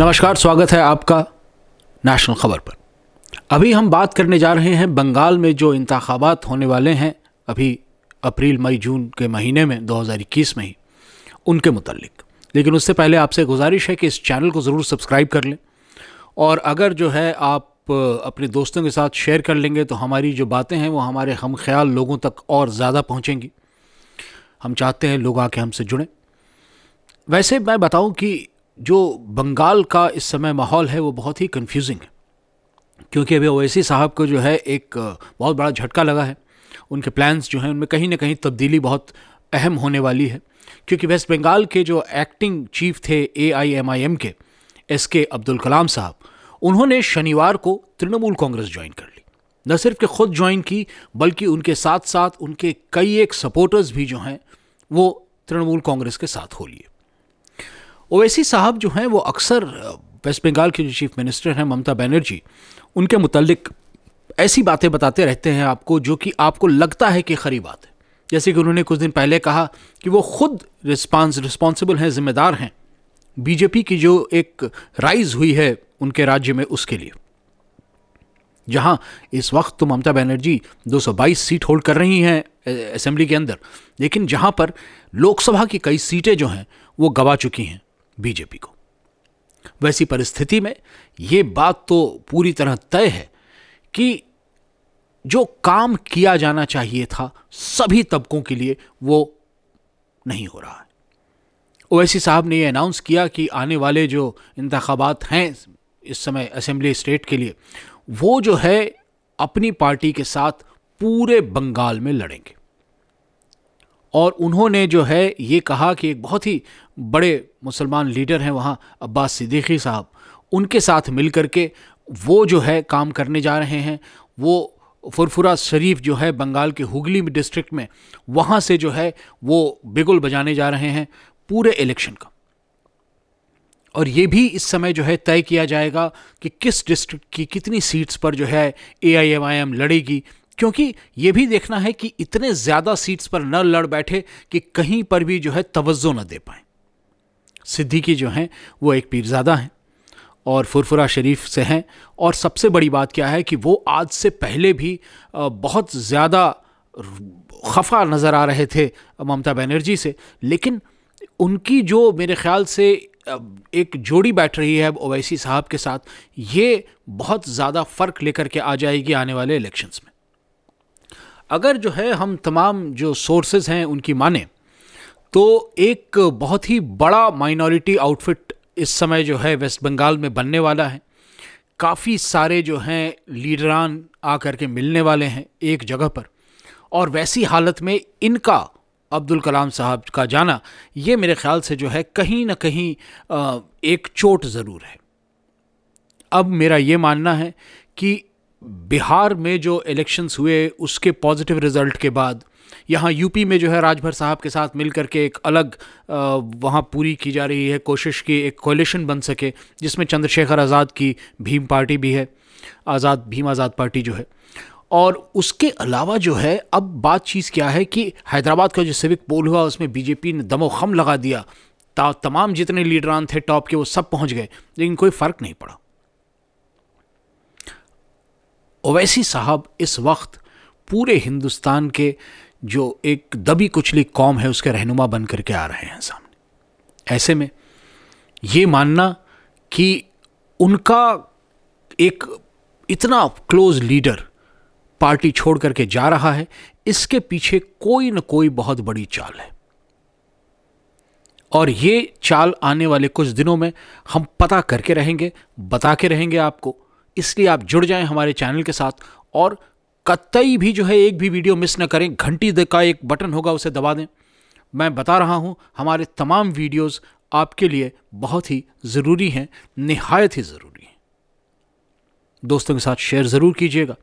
नमस्कार स्वागत है आपका नेशनल खबर पर अभी हम बात करने जा रहे हैं बंगाल में जो इंतबात होने वाले हैं अभी अप्रैल मई जून के महीने में 2021 में ही उनके मुतलक लेकिन उससे पहले आपसे गुजारिश है कि इस चैनल को ज़रूर सब्सक्राइब कर लें और अगर जो है आप अपने दोस्तों के साथ शेयर कर लेंगे तो हमारी जो बातें हैं वो हमारे हम ख्याल लोगों तक और ज़्यादा पहुँचेंगी हम चाहते हैं लोग आके हमसे जुड़ें वैसे मैं बताऊं कि जो बंगाल का इस समय माहौल है वो बहुत ही कन्फ्यूजिंग है क्योंकि अभी ओवैसी साहब को जो है एक बहुत बड़ा झटका लगा है उनके प्लान्स जो हैं उनमें कहीं ना कहीं तब्दीली बहुत अहम होने वाली है क्योंकि वेस्ट बंगाल के जो एक्टिंग चीफ थे A I M I M के एस के अब्दुल कलाम साहब उन्होंने शनिवार को तृणमूल कांग्रेस ज्वाइन कर ली न सिर्फ कि खुद ज्वाइन की बल्कि उनके साथ साथ उनके कई एक सपोर्टर्स भी जो हैं वो तृणमूल कांग्रेस के साथ हो लिए ओवैसी साहब जो हैं वो अक्सर वेस्ट बंगाल के जो चीफ मिनिस्टर हैं ममता बनर्जी उनके मुतलक ऐसी बातें बताते रहते हैं आपको जो कि आपको लगता है कि खरी बात है जैसे कि उन्होंने कुछ दिन पहले कहा कि वो खुद रिस्पांस रिस्पॉन्सिबल हैं जिम्मेदार हैं बीजेपी की जो एक राइज हुई है उनके राज्य में उसके लिए जहां इस वक्त तो ममता बनर्जी 222 सीट होल्ड कर रही हैं असेंबली के अंदर लेकिन जहां पर लोकसभा की कई सीटें जो हैं वो गवा चुकी हैं बीजेपी को वैसी परिस्थिति में यह बात तो पूरी तरह तय है कि जो काम किया जाना चाहिए था सभी तबकों के लिए वो नहीं हो रहा है ओवैसी साहब ने यह अनाउंस किया कि आने वाले जो इंतबात हैं इस समय असेंबली स्टेट के लिए वो जो है अपनी पार्टी के साथ पूरे बंगाल में लड़ेंगे और उन्होंने जो है ये कहा कि एक बहुत ही बड़े मुसलमान लीडर हैं वहाँ अब्बास सिद्दीकी साहब उनके साथ मिल कर के वो जो है काम करने जा रहे हैं वो फुरफुरा शरीफ जो है बंगाल के हुगली डिस्ट्रिक्ट में वहाँ से जो है वो बिगुल बजाने जा रहे हैं पूरे इलेक्शन का और ये भी इस समय जो है तय किया जाएगा कि किस डिस्ट्रिक्ट की कितनी सीट्स पर जो है ए आई एम आई एम लड़ेगी क्योंकि ये भी देखना है कि इतने ज़्यादा सीट्स पर न लड़ बैठे कि कहीं पर भी जो है तवज्जो न दे पाए सिद्दीकी जो हैं वो एक पीरजादा हैं और फुरफुरा शरीफ से हैं और सबसे बड़ी बात क्या है कि वो आज से पहले भी बहुत ज़्यादा खफा नज़र आ रहे थे ममता बनर्जी से लेकिन उनकी जो मेरे ख्याल से एक जोड़ी बैठ रही है ओवैसी साहब के साथ ये बहुत ज़्यादा फ़र्क लेकर के आ जाएगी आने वाले इलेक्शंस में अगर जो है हम तमाम जो सोर्सेज हैं उनकी माने तो एक बहुत ही बड़ा माइनॉरिटी आउटफिट इस समय जो है वेस्ट बंगाल में बनने वाला है काफ़ी सारे जो हैं लीडरान आकर के मिलने वाले हैं एक जगह पर और वैसी हालत में इनका अब्दुल कलाम साहब का जाना ये मेरे ख्याल से जो है कहीं ना कहीं एक चोट ज़रूर है अब मेरा ये मानना है कि बिहार में जो इलेक्शंस हुए उसके पॉजिटिव रिजल्ट के बाद यहाँ यूपी में जो है राजभर साहब के साथ मिल करके एक अलग वहाँ पूरी की जा रही है कोशिश की एक कोलेशन बन सके जिसमें चंद्रशेखर आज़ाद की भीम पार्टी भी है आज़ाद भीम आज़ाद पार्टी जो है और उसके अलावा जो है अब बात चीज़ क्या है कि हैदराबाद का जो सिविक पोल हुआ उसमें बीजेपी ने दमोखम लगा दिया तमाम जितने लीडरान थे टॉप के वो सब पहुंच गए लेकिन कोई फ़र्क नहीं पड़ा ओवैसी साहब इस वक्त पूरे हिंदुस्तान के जो एक दबी कुचली कौम है उसके रहनुमा बन करके आ रहे हैं सामने ऐसे में ये मानना कि उनका एक इतना क्लोज लीडर पार्टी छोड़ करके जा रहा है इसके पीछे कोई न कोई बहुत बड़ी चाल है और ये चाल आने वाले कुछ दिनों में हम पता करके रहेंगे बता के रहेंगे आपको इसलिए आप जुड़ जाएं हमारे चैनल के साथ और कतई भी जो है एक भी वीडियो मिस ना करें घंटी का एक बटन होगा उसे दबा दें मैं बता रहा हूँ हमारे तमाम वीडियोज़ आपके लिए बहुत ही ज़रूरी हैं नहायत ही ज़रूरी हैं दोस्तों के साथ शेयर ज़रूर कीजिएगा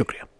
शुक्रिया